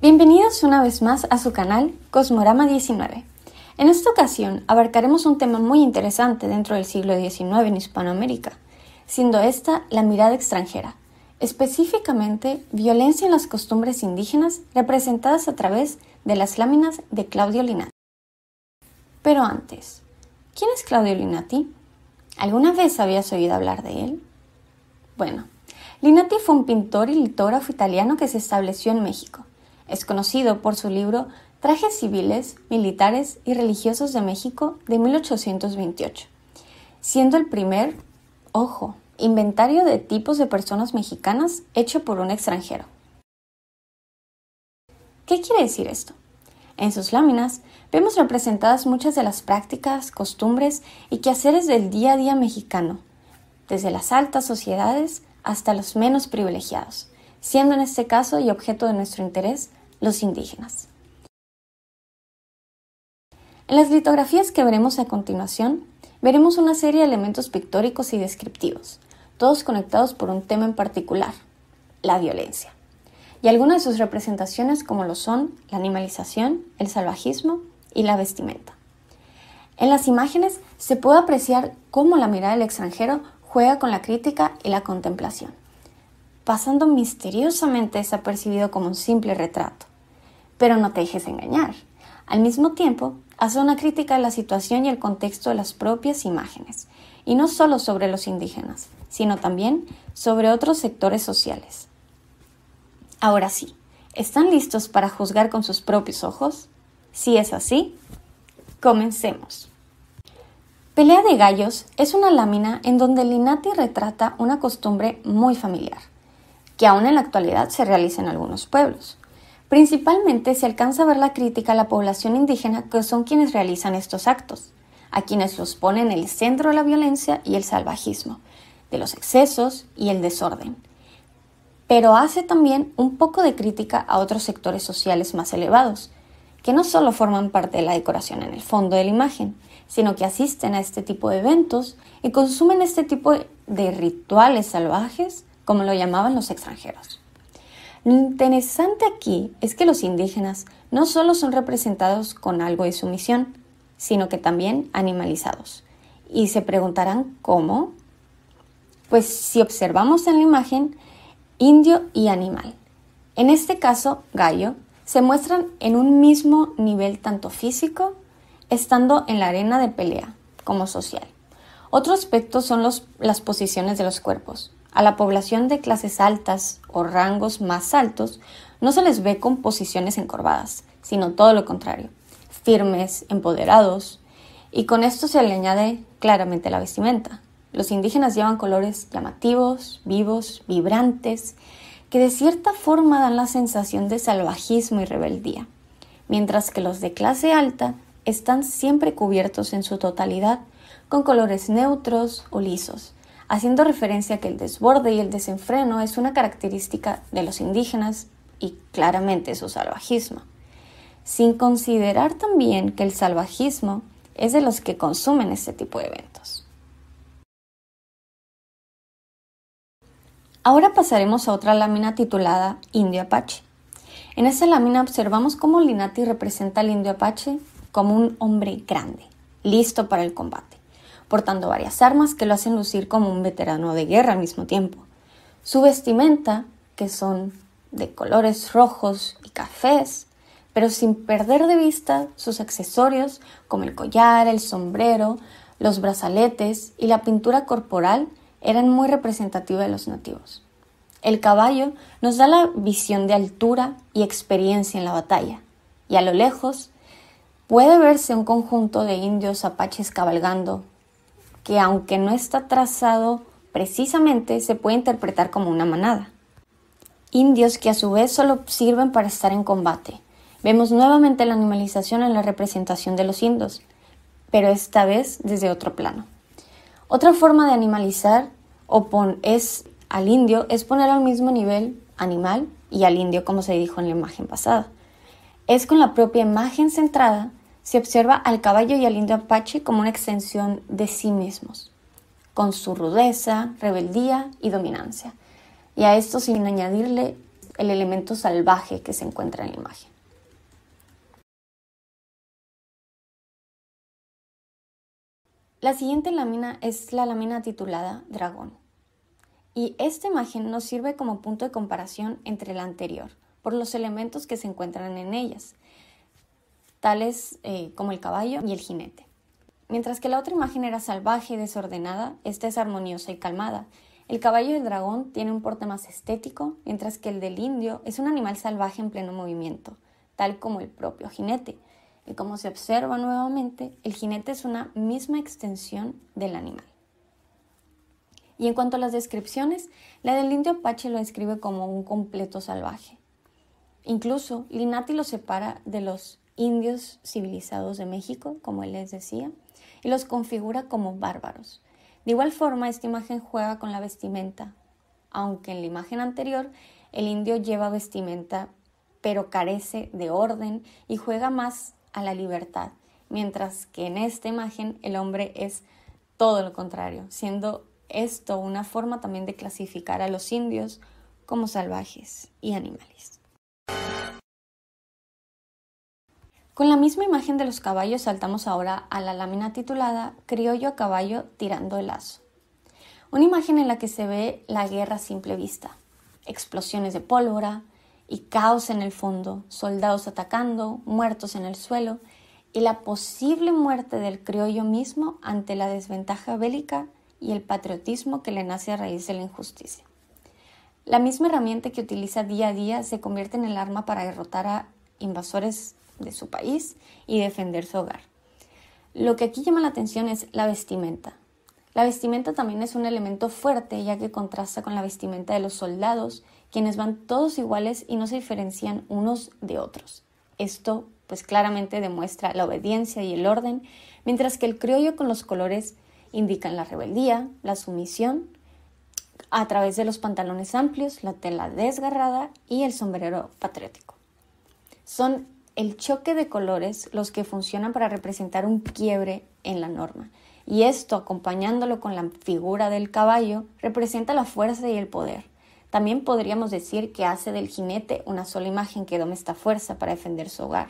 Bienvenidos una vez más a su canal Cosmorama 19. En esta ocasión abarcaremos un tema muy interesante dentro del siglo XIX en Hispanoamérica, siendo esta la mirada extranjera, específicamente violencia en las costumbres indígenas representadas a través de las láminas de Claudio Linati. Pero antes, ¿quién es Claudio Linati? ¿Alguna vez habías oído hablar de él? Bueno, Linati fue un pintor y litógrafo italiano que se estableció en México es conocido por su libro Trajes civiles, militares y religiosos de México de 1828, siendo el primer, ojo, inventario de tipos de personas mexicanas hecho por un extranjero. ¿Qué quiere decir esto? En sus láminas vemos representadas muchas de las prácticas, costumbres y quehaceres del día a día mexicano, desde las altas sociedades hasta los menos privilegiados, siendo en este caso y objeto de nuestro interés los indígenas. En las litografías que veremos a continuación, veremos una serie de elementos pictóricos y descriptivos, todos conectados por un tema en particular, la violencia, y algunas de sus representaciones como lo son la animalización, el salvajismo y la vestimenta. En las imágenes se puede apreciar cómo la mirada del extranjero juega con la crítica y la contemplación, pasando misteriosamente desapercibido como un simple retrato pero no te dejes engañar. Al mismo tiempo, haz una crítica a la situación y el contexto de las propias imágenes, y no solo sobre los indígenas, sino también sobre otros sectores sociales. Ahora sí, ¿están listos para juzgar con sus propios ojos? Si es así, comencemos. Pelea de Gallos es una lámina en donde Linati retrata una costumbre muy familiar, que aún en la actualidad se realiza en algunos pueblos. Principalmente se alcanza a ver la crítica a la población indígena que son quienes realizan estos actos, a quienes los ponen en el centro de la violencia y el salvajismo, de los excesos y el desorden. Pero hace también un poco de crítica a otros sectores sociales más elevados, que no solo forman parte de la decoración en el fondo de la imagen, sino que asisten a este tipo de eventos y consumen este tipo de rituales salvajes, como lo llamaban los extranjeros. Lo interesante aquí es que los indígenas no solo son representados con algo de sumisión, sino que también animalizados. Y se preguntarán cómo. Pues si observamos en la imagen, indio y animal. En este caso, gallo, se muestran en un mismo nivel tanto físico, estando en la arena de pelea, como social. Otro aspecto son las posiciones de los cuerpos. A la población de clases altas rangos más altos, no se les ve con posiciones encorvadas, sino todo lo contrario, firmes, empoderados, y con esto se le añade claramente la vestimenta. Los indígenas llevan colores llamativos, vivos, vibrantes, que de cierta forma dan la sensación de salvajismo y rebeldía, mientras que los de clase alta están siempre cubiertos en su totalidad con colores neutros o lisos, haciendo referencia a que el desborde y el desenfreno es una característica de los indígenas y claramente su salvajismo, sin considerar también que el salvajismo es de los que consumen este tipo de eventos. Ahora pasaremos a otra lámina titulada Indio Apache. En esta lámina observamos cómo Linati representa al indio Apache como un hombre grande, listo para el combate portando varias armas que lo hacen lucir como un veterano de guerra al mismo tiempo. Su vestimenta, que son de colores rojos y cafés, pero sin perder de vista sus accesorios como el collar, el sombrero, los brazaletes y la pintura corporal eran muy representativas de los nativos. El caballo nos da la visión de altura y experiencia en la batalla, y a lo lejos puede verse un conjunto de indios apaches cabalgando que aunque no está trazado precisamente, se puede interpretar como una manada. Indios que a su vez solo sirven para estar en combate. Vemos nuevamente la animalización en la representación de los indios, pero esta vez desde otro plano. Otra forma de animalizar o pon es al indio es poner al mismo nivel animal y al indio como se dijo en la imagen pasada. Es con la propia imagen centrada se observa al caballo y al indio apache como una extensión de sí mismos, con su rudeza, rebeldía y dominancia. Y a esto sin añadirle el elemento salvaje que se encuentra en la imagen. La siguiente lámina es la lámina titulada Dragón. Y esta imagen nos sirve como punto de comparación entre la anterior, por los elementos que se encuentran en ellas, tales eh, como el caballo y el jinete. Mientras que la otra imagen era salvaje y desordenada, esta es armoniosa y calmada. El caballo del dragón tiene un porte más estético, mientras que el del indio es un animal salvaje en pleno movimiento, tal como el propio jinete. Y como se observa nuevamente, el jinete es una misma extensión del animal. Y en cuanto a las descripciones, la del indio Apache lo describe como un completo salvaje. Incluso Linati lo separa de los indios civilizados de México, como él les decía, y los configura como bárbaros. De igual forma, esta imagen juega con la vestimenta, aunque en la imagen anterior el indio lleva vestimenta pero carece de orden y juega más a la libertad, mientras que en esta imagen el hombre es todo lo contrario, siendo esto una forma también de clasificar a los indios como salvajes y animales. Con la misma imagen de los caballos saltamos ahora a la lámina titulada Criollo a caballo tirando el lazo. Una imagen en la que se ve la guerra a simple vista, explosiones de pólvora y caos en el fondo, soldados atacando, muertos en el suelo y la posible muerte del criollo mismo ante la desventaja bélica y el patriotismo que le nace a raíz de la injusticia. La misma herramienta que utiliza día a día se convierte en el arma para derrotar a invasores de su país y defender su hogar. Lo que aquí llama la atención es la vestimenta. La vestimenta también es un elemento fuerte ya que contrasta con la vestimenta de los soldados, quienes van todos iguales y no se diferencian unos de otros. Esto pues claramente demuestra la obediencia y el orden, mientras que el criollo con los colores indican la rebeldía, la sumisión, a través de los pantalones amplios, la tela desgarrada y el sombrero patriótico. Son el choque de colores los que funcionan para representar un quiebre en la norma. Y esto, acompañándolo con la figura del caballo, representa la fuerza y el poder. También podríamos decir que hace del jinete una sola imagen que domesta esta fuerza para defender su hogar.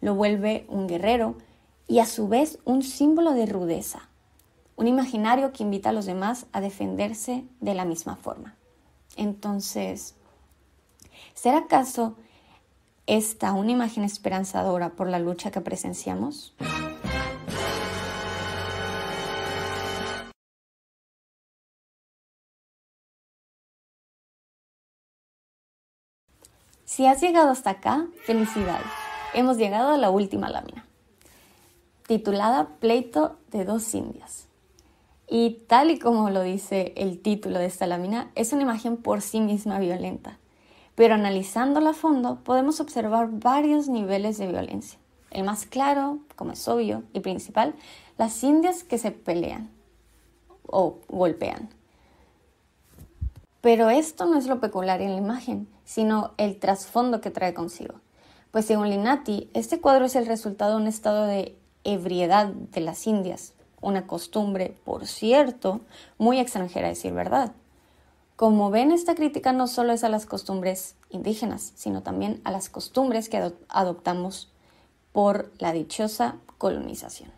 Lo vuelve un guerrero y a su vez un símbolo de rudeza, un imaginario que invita a los demás a defenderse de la misma forma. Entonces, ¿será acaso esta una imagen esperanzadora por la lucha que presenciamos? Si has llegado hasta acá, felicidad, Hemos llegado a la última lámina, titulada Pleito de dos Indias. Y tal y como lo dice el título de esta lámina, es una imagen por sí misma violenta, pero analizándolo a fondo podemos observar varios niveles de violencia. El más claro, como es obvio y principal, las indias que se pelean o golpean. Pero esto no es lo peculiar en la imagen, sino el trasfondo que trae consigo. Pues según Linati, este cuadro es el resultado de un estado de ebriedad de las indias, una costumbre, por cierto, muy extranjera a decir verdad. Como ven, esta crítica no solo es a las costumbres indígenas, sino también a las costumbres que adoptamos por la dichosa colonización.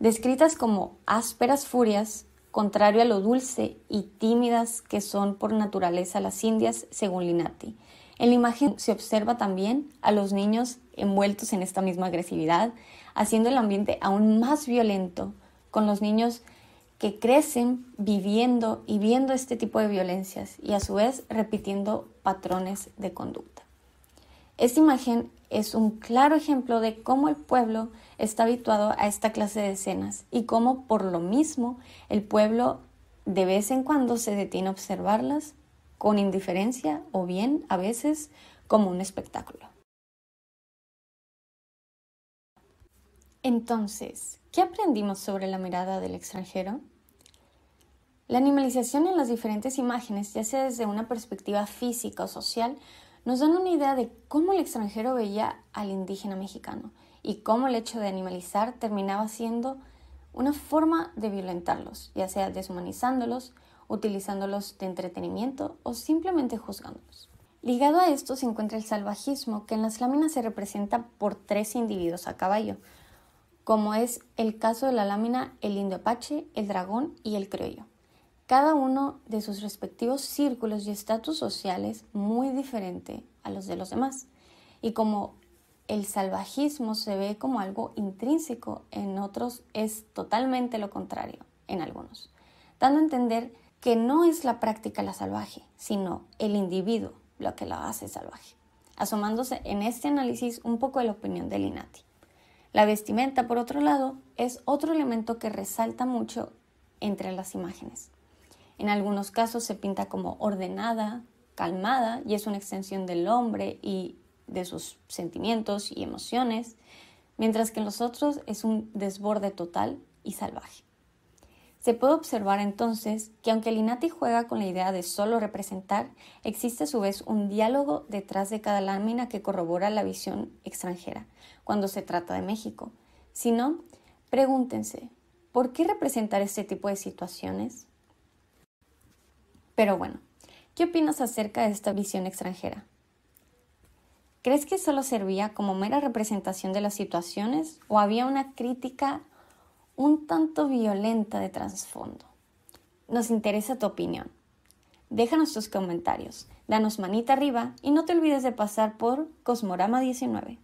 Descritas como ásperas furias, contrario a lo dulce y tímidas que son por naturaleza las indias, según Linati. En la imagen se observa también a los niños envueltos en esta misma agresividad, haciendo el ambiente aún más violento, con los niños que crecen viviendo y viendo este tipo de violencias y a su vez repitiendo patrones de conducta. Esta imagen es un claro ejemplo de cómo el pueblo está habituado a esta clase de escenas y cómo por lo mismo el pueblo de vez en cuando se detiene a observarlas con indiferencia o bien a veces como un espectáculo. Entonces, ¿qué aprendimos sobre la mirada del extranjero? La animalización en las diferentes imágenes, ya sea desde una perspectiva física o social, nos da una idea de cómo el extranjero veía al indígena mexicano y cómo el hecho de animalizar terminaba siendo una forma de violentarlos, ya sea deshumanizándolos, utilizándolos de entretenimiento o simplemente juzgándolos. Ligado a esto se encuentra el salvajismo, que en las láminas se representa por tres individuos a caballo, como es el caso de la lámina el indio apache, el dragón y el criollo cada uno de sus respectivos círculos y estatus sociales muy diferente a los de los demás. Y como el salvajismo se ve como algo intrínseco, en otros es totalmente lo contrario, en algunos, dando a entender que no es la práctica la salvaje, sino el individuo lo que la hace salvaje, asomándose en este análisis un poco de la opinión de INATI. La vestimenta, por otro lado, es otro elemento que resalta mucho entre las imágenes. En algunos casos se pinta como ordenada, calmada, y es una extensión del hombre y de sus sentimientos y emociones, mientras que en los otros es un desborde total y salvaje. Se puede observar entonces que aunque el juega con la idea de solo representar, existe a su vez un diálogo detrás de cada lámina que corrobora la visión extranjera cuando se trata de México. Si no, pregúntense, ¿por qué representar este tipo de situaciones? Pero bueno, ¿qué opinas acerca de esta visión extranjera? ¿Crees que solo servía como mera representación de las situaciones o había una crítica un tanto violenta de trasfondo? Nos interesa tu opinión. Déjanos tus comentarios, danos manita arriba y no te olvides de pasar por Cosmorama 19.